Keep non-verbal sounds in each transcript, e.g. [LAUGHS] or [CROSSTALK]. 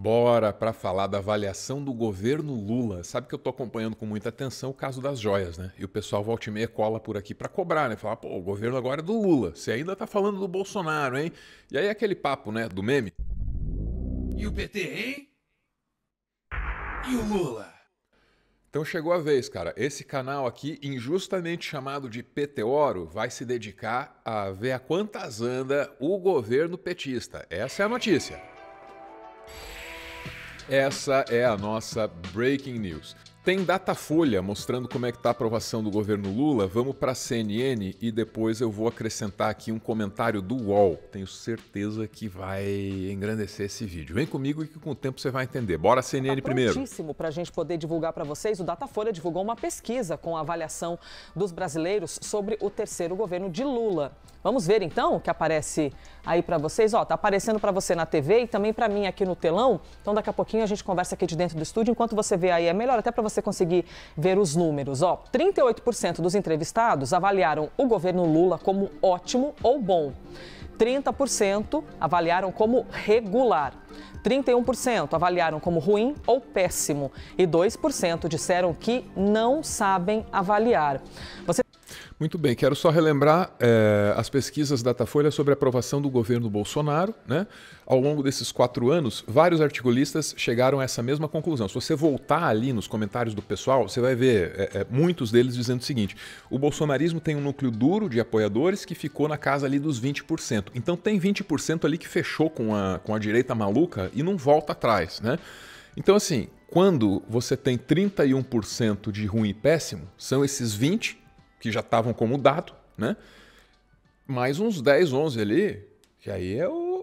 Bora para falar da avaliação do governo Lula. Sabe que eu estou acompanhando com muita atenção o caso das joias, né? E o pessoal volta e meia cola por aqui para cobrar, né? Falar, pô, o governo agora é do Lula. Você ainda tá falando do Bolsonaro, hein? E aí aquele papo, né, do meme. E o PT, hein? E o Lula? Então chegou a vez, cara. Esse canal aqui, injustamente chamado de PToro, vai se dedicar a ver a quantas anda o governo petista. Essa é a notícia. Essa é a nossa breaking news. Tem Datafolha mostrando como é que está a aprovação do governo Lula. Vamos para a CNN e depois eu vou acrescentar aqui um comentário do UOL. Tenho certeza que vai engrandecer esse vídeo. Vem comigo que com o tempo você vai entender. Bora CNN tá primeiro. Para a gente poder divulgar para vocês, o Datafolha divulgou uma pesquisa com a avaliação dos brasileiros sobre o terceiro governo de Lula. Vamos ver então o que aparece aí para vocês. Ó, tá aparecendo para você na TV e também para mim aqui no telão. Então daqui a pouquinho a gente conversa aqui de dentro do estúdio. Enquanto você vê aí, é melhor até para você você conseguir ver os números. Ó, 38% dos entrevistados avaliaram o governo Lula como ótimo ou bom. 30% avaliaram como regular. 31% avaliaram como ruim ou péssimo e 2% disseram que não sabem avaliar. Você muito bem, quero só relembrar é, as pesquisas Datafolha sobre a aprovação do governo Bolsonaro. Né? Ao longo desses quatro anos, vários articulistas chegaram a essa mesma conclusão. Se você voltar ali nos comentários do pessoal, você vai ver é, é, muitos deles dizendo o seguinte: o bolsonarismo tem um núcleo duro de apoiadores que ficou na casa ali dos 20%. Então tem 20% ali que fechou com a, com a direita maluca e não volta atrás. Né? Então, assim, quando você tem 31% de ruim e péssimo, são esses 20 que já estavam como dado, né? Mais uns 10, 11 ali, que aí é o.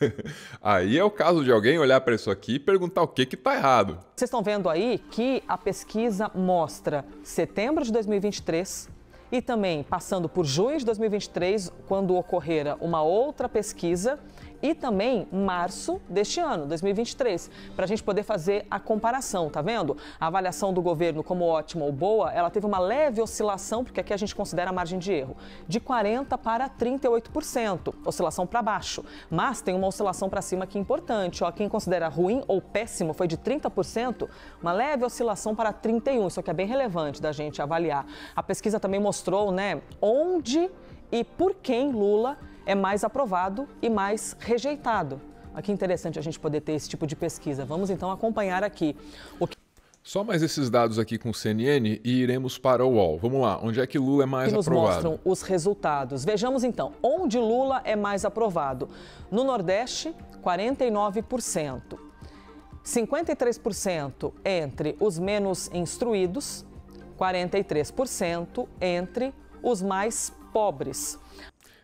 [LAUGHS] aí é o caso de alguém olhar para isso aqui e perguntar o que está errado. Vocês estão vendo aí que a pesquisa mostra setembro de 2023 e também passando por junho de 2023, quando ocorrera uma outra pesquisa, e também março deste ano, 2023, para a gente poder fazer a comparação, tá vendo? A avaliação do governo como ótima ou boa, ela teve uma leve oscilação, porque aqui a gente considera a margem de erro, de 40% para 38%, oscilação para baixo. Mas tem uma oscilação para cima que é importante, ó, quem considera ruim ou péssimo foi de 30%, uma leve oscilação para 31%, isso aqui é bem relevante da gente avaliar. A pesquisa também mostrou, né, onde e por quem Lula é mais aprovado e mais rejeitado. Aqui interessante a gente poder ter esse tipo de pesquisa. Vamos então acompanhar aqui. Que... Só mais esses dados aqui com o CNN e iremos para o UOL. Vamos lá, onde é que Lula é mais que nos aprovado? mostram os resultados. Vejamos então, onde Lula é mais aprovado. No Nordeste, 49%. 53% entre os menos instruídos, 43% entre os mais pobres.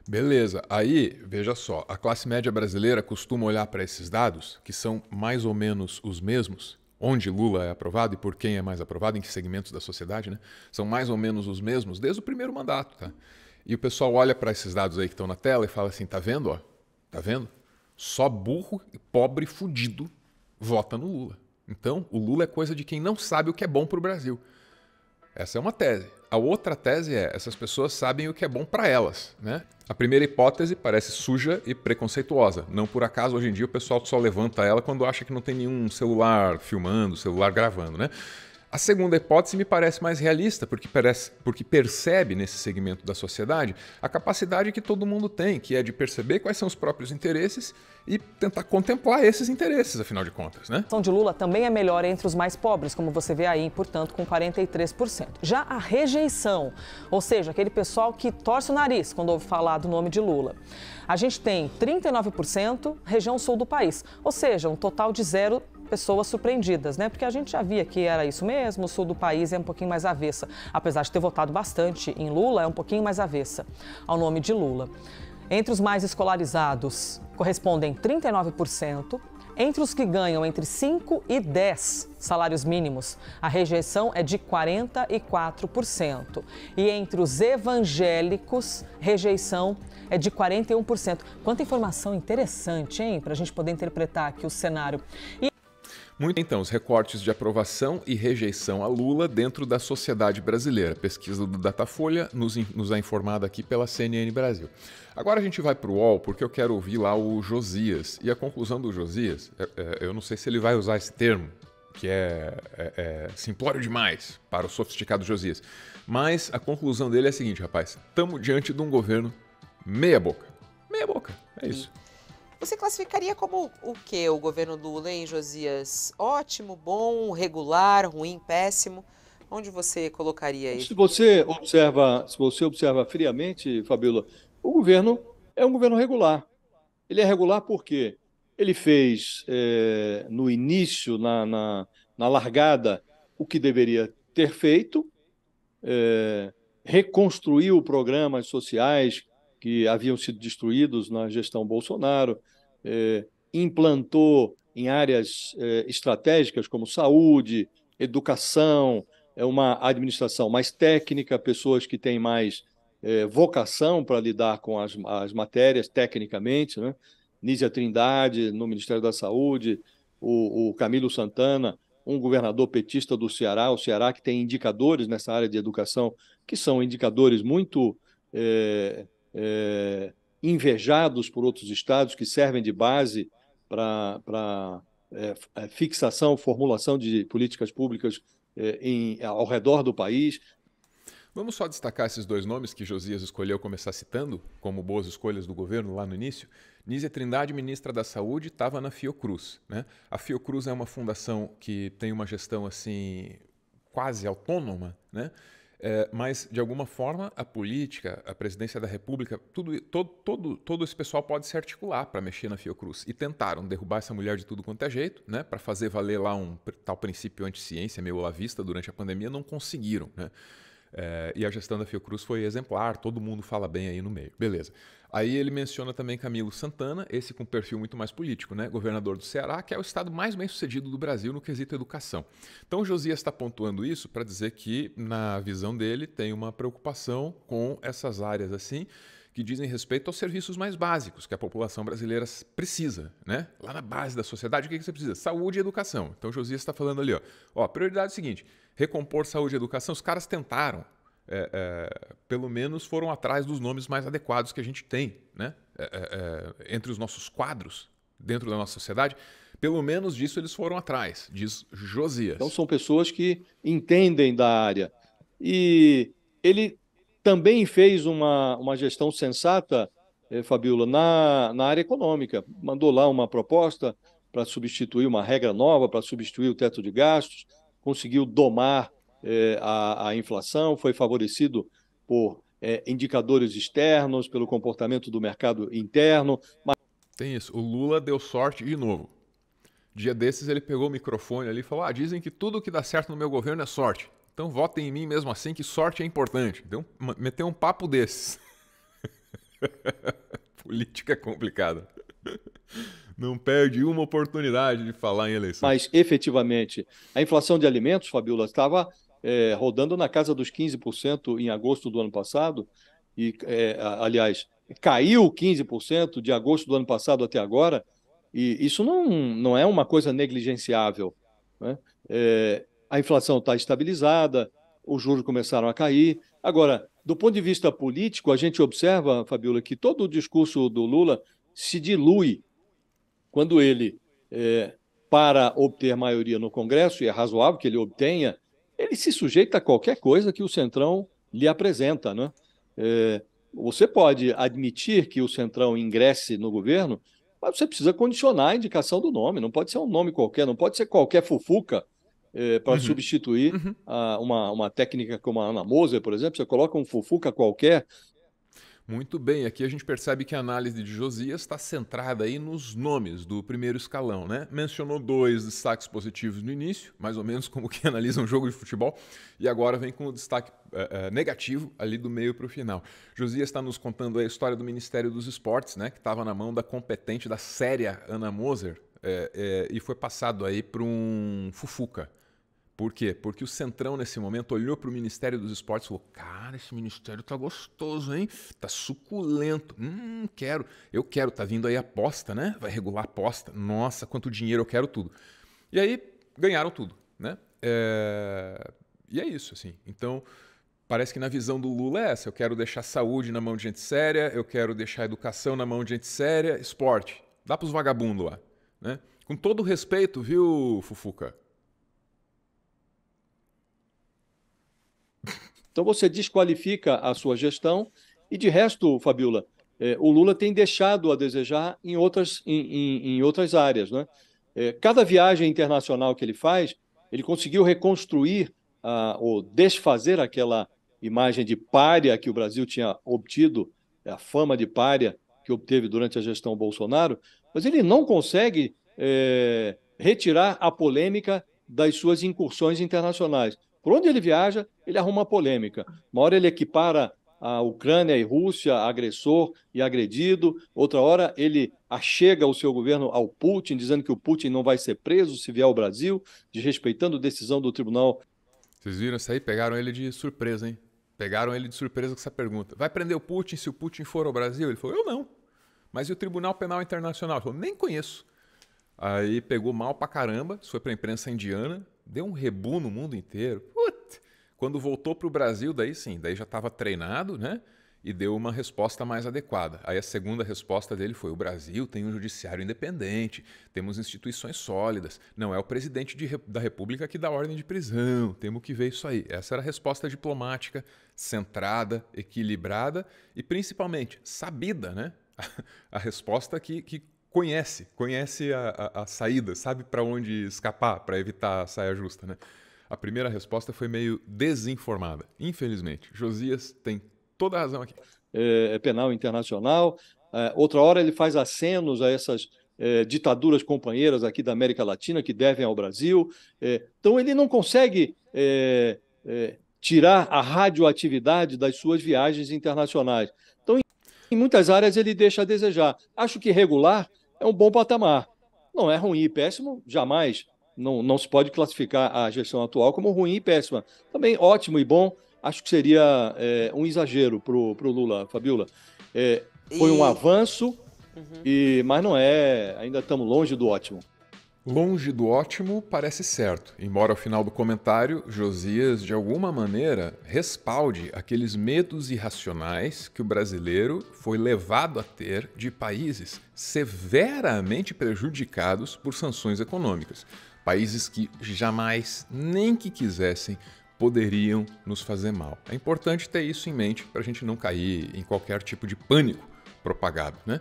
Beleza, aí veja só, a classe média brasileira costuma olhar para esses dados, que são mais ou menos os mesmos, onde Lula é aprovado e por quem é mais aprovado, em que segmentos da sociedade, né? São mais ou menos os mesmos desde o primeiro mandato, tá? E o pessoal olha para esses dados aí que estão na tela e fala assim: tá vendo, ó? Tá vendo? Só burro, e pobre, fudido vota no Lula. Então, o Lula é coisa de quem não sabe o que é bom para o Brasil. Essa é uma tese a outra tese é: essas pessoas sabem o que é bom para elas, né? A primeira hipótese parece suja e preconceituosa. Não por acaso hoje em dia o pessoal só levanta ela quando acha que não tem nenhum celular filmando, celular gravando, né? A segunda hipótese me parece mais realista, porque, parece, porque percebe nesse segmento da sociedade a capacidade que todo mundo tem, que é de perceber quais são os próprios interesses e tentar contemplar esses interesses, afinal de contas, né? A ação de Lula também é melhor entre os mais pobres, como você vê aí, portanto, com 43%. Já a rejeição, ou seja, aquele pessoal que torce o nariz quando ouve falar do nome de Lula. A gente tem 39% região sul do país, ou seja, um total de zero pessoas surpreendidas, né? Porque a gente já via que era isso mesmo, o sul do país é um pouquinho mais avessa. Apesar de ter votado bastante em Lula, é um pouquinho mais avessa ao nome de Lula. Entre os mais escolarizados, correspondem 39%. Entre os que ganham entre 5 e 10 salários mínimos, a rejeição é de 44%. E entre os evangélicos, rejeição é de 41%. Quanta informação interessante, hein, para a gente poder interpretar aqui o cenário. E muito então, os recortes de aprovação e rejeição a Lula dentro da sociedade brasileira. Pesquisa do Datafolha nos, nos é informada aqui pela CNN Brasil. Agora a gente vai para o UOL, porque eu quero ouvir lá o Josias. E a conclusão do Josias, é, é, eu não sei se ele vai usar esse termo, que é, é, é simplório demais para o sofisticado Josias. Mas a conclusão dele é a seguinte, rapaz. Estamos diante de um governo meia boca. Meia boca, é isso. Você classificaria como o que o governo Lula, hein, Josias? Ótimo, bom, regular, ruim, péssimo? Onde você colocaria isso? Se você observa, se você observa friamente, Fabíola, o governo é um governo regular. Ele é regular porque ele fez é, no início, na, na, na, largada, o que deveria ter feito, é, reconstruiu programas sociais que haviam sido destruídos na gestão Bolsonaro, é, implantou em áreas é, estratégicas como saúde, educação, é uma administração mais técnica, pessoas que têm mais é, vocação para lidar com as, as matérias tecnicamente, né? Nízia Trindade no Ministério da Saúde, o, o, Camilo Santana, um governador petista do Ceará, o Ceará que tem indicadores nessa área de educação que são indicadores muito é, é, invejados por outros estados que servem de base para é, é, fixação, formulação de políticas públicas é, em, é, ao redor do país. Vamos só destacar esses dois nomes que Josias escolheu começar citando, como boas escolhas do governo lá no início. Nízia Trindade, ministra da Saúde, estava na Fiocruz. Né? A Fiocruz é uma fundação que tem uma gestão assim quase autônoma, né? É, mas, de alguma forma, a política, a presidência da República, tudo, todo, todo, todo esse pessoal pode se articular para mexer na Fiocruz. E tentaram derrubar essa mulher de tudo quanto é jeito, né? Para fazer valer lá um tal princípio anti-ciência meio lavista durante a pandemia, não conseguiram, né? É, e a gestão da Fiocruz foi exemplar, todo mundo fala bem aí no meio. Beleza. Aí ele menciona também Camilo Santana, esse com perfil muito mais político, né? Governador do Ceará, que é o estado mais bem sucedido do Brasil no quesito educação. Então Josias está pontuando isso para dizer que, na visão dele, tem uma preocupação com essas áreas assim que dizem respeito aos serviços mais básicos que a população brasileira precisa, né? Lá na base da sociedade, o que, que você precisa? Saúde e educação. Então, Josias está falando ali, ó, ó, prioridade é o seguinte, recompor saúde e educação, os caras tentaram, é, é, pelo menos foram atrás dos nomes mais adequados que a gente tem, né? É, é, é, entre os nossos quadros dentro da nossa sociedade, pelo menos disso eles foram atrás, diz Josias. Então são pessoas que entendem da área. E ele também fez uma, uma gestão sensata, eh, Fabiola, na, na área econômica. Mandou lá uma proposta para substituir uma regra nova, para substituir o teto de gastos, conseguiu domar eh, a, a inflação, foi favorecido por eh, indicadores externos, pelo comportamento do mercado interno. Mas... Tem isso. O Lula deu sorte de novo. Dia desses ele pegou o microfone ali e falou: ah, dizem que tudo que dá certo no meu governo é sorte. Então votem em mim mesmo assim, que sorte é importante. Então, meter um papo desses. [LAUGHS] Política é complicada. Não perde uma oportunidade de falar em eleição. Mas, efetivamente, a inflação de alimentos, Fabiola, estava é, rodando na casa dos 15% em agosto do ano passado. E, é, aliás, caiu 15% de agosto do ano passado até agora. E isso não, não é uma coisa negligenciável. Né? É, a inflação está estabilizada, os juros começaram a cair. Agora, do ponto de vista político, a gente observa, Fabiola, que todo o discurso do Lula se dilui quando ele, é, para obter maioria no Congresso, e é razoável que ele obtenha, ele se sujeita a qualquer coisa que o Centrão lhe apresenta. Né? É, você pode admitir que o Centrão ingresse no governo, mas você precisa condicionar a indicação do nome. Não pode ser um nome qualquer, não pode ser qualquer fufuca é, para uhum. substituir uhum. A, uma, uma técnica como a Ana Moser, por exemplo. Você coloca um Fufuca qualquer, muito bem, aqui a gente percebe que a análise de Josias está centrada aí nos nomes do primeiro escalão, né? Mencionou dois destaques positivos no início, mais ou menos como [LAUGHS] que analisa um jogo de futebol, e agora vem com o destaque é, é, negativo ali do meio para o final. Josias está nos contando a história do Ministério dos Esportes, né? Que estava na mão da competente, da séria Ana Moser, é, é, e foi passado aí para um Fufuca. Por quê? Porque o Centrão, nesse momento, olhou para o Ministério dos Esportes e falou: Cara, esse ministério tá gostoso, hein? Tá suculento. Hum, quero. Eu quero. Tá vindo aí a aposta, né? Vai regular a aposta. Nossa, quanto dinheiro eu quero tudo. E aí, ganharam tudo, né? É... E é isso, assim. Então, parece que na visão do Lula é essa: eu quero deixar saúde na mão de gente séria, eu quero deixar educação na mão de gente séria, esporte. Dá para os vagabundos lá, né? Com todo respeito, viu, Fufuca? Então você desqualifica a sua gestão e de resto, Fabiola, eh, o Lula tem deixado a desejar em outras, em, em, em outras áreas. Né? É, cada viagem internacional que ele faz, ele conseguiu reconstruir a ou desfazer aquela imagem de párea que o Brasil tinha obtido, é, a fama de párea que obteve durante a gestão Bolsonaro, mas ele não consegue retirar a polêmica das suas incursões internacionais. Por onde ele viaja, ele arruma polêmica. Uma hora ele equipara a Ucrânia e Rússia, agressor e agredido. Outra hora ele achega o seu governo ao Putin, dizendo que o Putin não vai ser preso se vier ao Brasil, desrespeitando a decisão do Tribunal. Vocês viram isso aí? Pegaram ele de surpresa, hein? Pegaram ele de surpresa com essa pergunta. Vai prender o Putin se o Putin for ao Brasil? Ele falou, eu não. Mas e o Tribunal Penal Internacional? Ele falou, nem conheço. Aí pegou mal pra caramba, foi pra imprensa indiana, deu um rebu no mundo inteiro quando voltou para o Brasil, daí sim, daí já estava treinado, né? E deu uma resposta mais adequada. Aí a segunda resposta dele foi: o Brasil tem um judiciário independente, temos instituições sólidas, não é o presidente de, da República que dá ordem de prisão, temos que ver isso aí. Essa era a resposta diplomática, centrada, equilibrada e principalmente sabida, né? A, [LAUGHS] a resposta que, que conhece, conhece a, a, a saída, sabe para onde escapar, para evitar a saia justa, né? A primeira resposta foi meio desinformada, infelizmente. Josias tem toda a razão aqui. É, é penal internacional. É, outra hora ele faz acenos a essas é, ditaduras companheiras aqui da América Latina que devem ao Brasil. É, então ele não consegue é, é, tirar a radioatividade das suas viagens internacionais. Então, em muitas áreas ele deixa a desejar. Acho que regular é um bom patamar. Não é ruim e péssimo, jamais. Não, não se pode classificar a gestão atual como ruim e péssima. Também ótimo e bom, acho que seria é, um exagero para o Lula, Fabiola. É, foi e... um avanço, uhum. e, mas não é. Ainda estamos longe do ótimo. Longe do ótimo parece certo, embora ao final do comentário, Josias de alguma maneira respalde aqueles medos irracionais que o brasileiro foi levado a ter de países severamente prejudicados por sanções econômicas. Países que jamais, nem que quisessem, poderiam nos fazer mal. É importante ter isso em mente para a gente não cair em qualquer tipo de pânico propagado, né?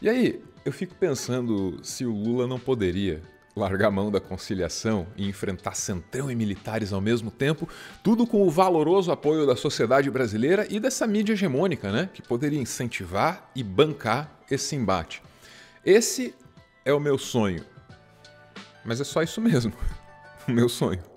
E aí, eu fico pensando se o Lula não poderia largar mão da conciliação e enfrentar centrão e militares ao mesmo tempo, tudo com o valoroso apoio da sociedade brasileira e dessa mídia hegemônica, né, que poderia incentivar e bancar esse embate. Esse é o meu sonho mas é só isso mesmo. [LAUGHS] o meu sonho.